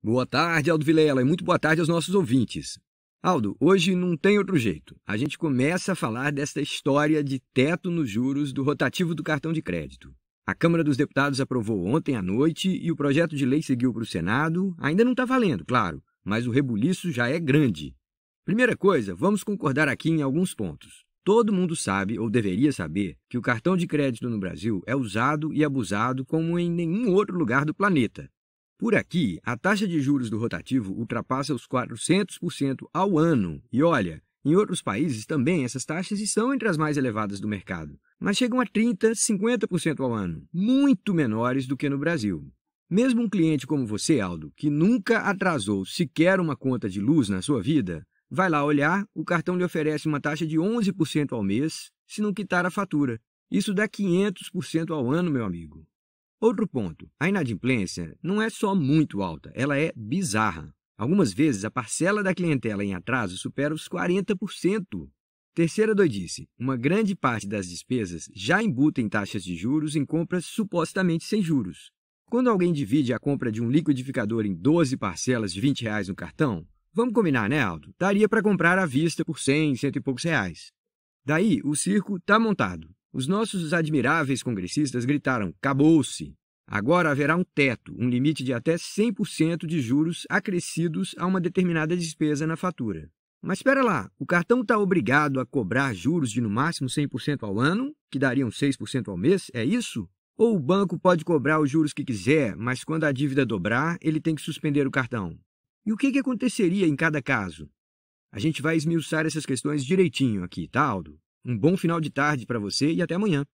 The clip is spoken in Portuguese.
Boa tarde, Aldo Vilela, e muito boa tarde aos nossos ouvintes. Aldo, hoje não tem outro jeito. A gente começa a falar desta história de teto nos juros do rotativo do cartão de crédito. A Câmara dos Deputados aprovou ontem à noite e o projeto de lei seguiu para o Senado. Ainda não está valendo, claro, mas o rebuliço já é grande. Primeira coisa, vamos concordar aqui em alguns pontos. Todo mundo sabe, ou deveria saber, que o cartão de crédito no Brasil é usado e abusado como em nenhum outro lugar do planeta. Por aqui, a taxa de juros do rotativo ultrapassa os 400% ao ano. E olha, em outros países também essas taxas estão entre as mais elevadas do mercado, mas chegam a 30%, 50% ao ano, muito menores do que no Brasil. Mesmo um cliente como você, Aldo, que nunca atrasou sequer uma conta de luz na sua vida, vai lá olhar, o cartão lhe oferece uma taxa de 11% ao mês, se não quitar a fatura. Isso dá 500% ao ano, meu amigo. Outro ponto: a inadimplência não é só muito alta, ela é bizarra. Algumas vezes a parcela da clientela em atraso supera os 40%. Terceira doidice: uma grande parte das despesas já embutem taxas de juros em compras supostamente sem juros. Quando alguém divide a compra de um liquidificador em 12 parcelas de 20 reais no cartão, vamos combinar, né, Aldo? Daria para comprar à vista por 100, 100 e poucos reais. Daí o circo está montado. Os nossos admiráveis congressistas gritaram: acabou-se! Agora haverá um teto, um limite de até 100% de juros acrescidos a uma determinada despesa na fatura. Mas espera lá, o cartão está obrigado a cobrar juros de no máximo 100% ao ano, que dariam 6% ao mês, é isso? Ou o banco pode cobrar os juros que quiser, mas quando a dívida dobrar, ele tem que suspender o cartão? E o que, que aconteceria em cada caso? A gente vai esmiuçar essas questões direitinho aqui, tá, Aldo? Um bom final de tarde para você e até amanhã.